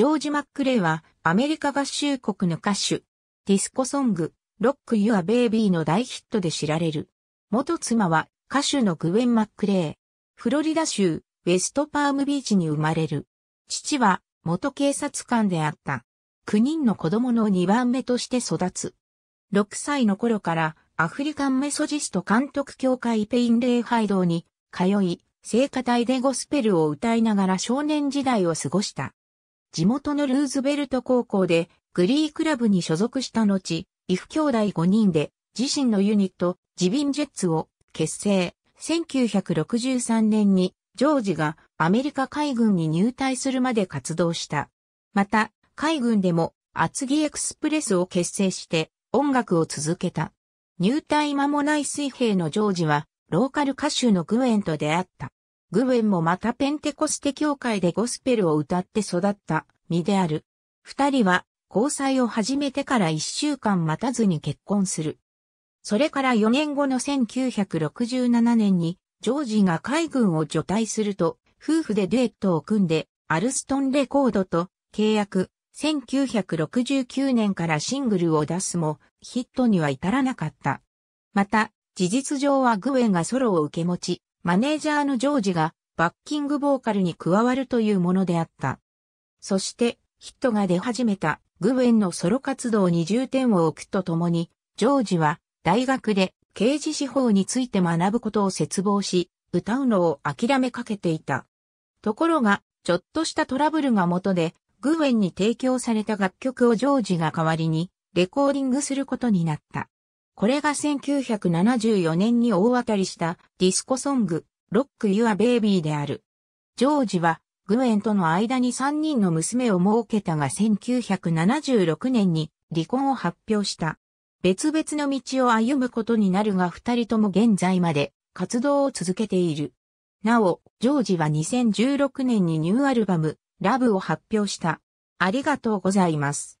ジョージ・マックレイはアメリカ合衆国の歌手、ディスコソング、ロック・ユア・ベイビーの大ヒットで知られる。元妻は歌手のグウェン・マックレイ。フロリダ州、ウェストパームビーチに生まれる。父は元警察官であった。9人の子供の2番目として育つ。6歳の頃からアフリカンメソジスト監督協会ペイン礼拝堂に通い、聖歌隊でゴスペルを歌いながら少年時代を過ごした。地元のルーズベルト高校でグリークラブに所属した後、イフ兄弟5人で自身のユニット、ジビンジェッツを結成。1963年にジョージがアメリカ海軍に入隊するまで活動した。また、海軍でも厚木エクスプレスを結成して音楽を続けた。入隊間もない水兵のジョージはローカル歌手のグエンと出会った。グウェンもまたペンテコステ教会でゴスペルを歌って育った身である。二人は交際を始めてから一週間待たずに結婚する。それから4年後の1967年にジョージが海軍を除隊すると夫婦でデュエットを組んでアルストンレコードと契約1969年からシングルを出すもヒットには至らなかった。また事実上はグウェンがソロを受け持ちマネージャーのジョージがバッキングボーカルに加わるというものであった。そしてヒットが出始めたグウェンのソロ活動に重点を置くとともに、ジョージは大学で刑事司法について学ぶことを絶望し、歌うのを諦めかけていた。ところが、ちょっとしたトラブルが元で、グウェンに提供された楽曲をジョージが代わりにレコーディングすることになった。これが1974年に大当たりしたディスコソング、ロック・ユア・ベイビーである。ジョージは、グエンとの間に3人の娘を設けたが1976年に離婚を発表した。別々の道を歩むことになるが2人とも現在まで活動を続けている。なお、ジョージは2016年にニューアルバム、ラブを発表した。ありがとうございます。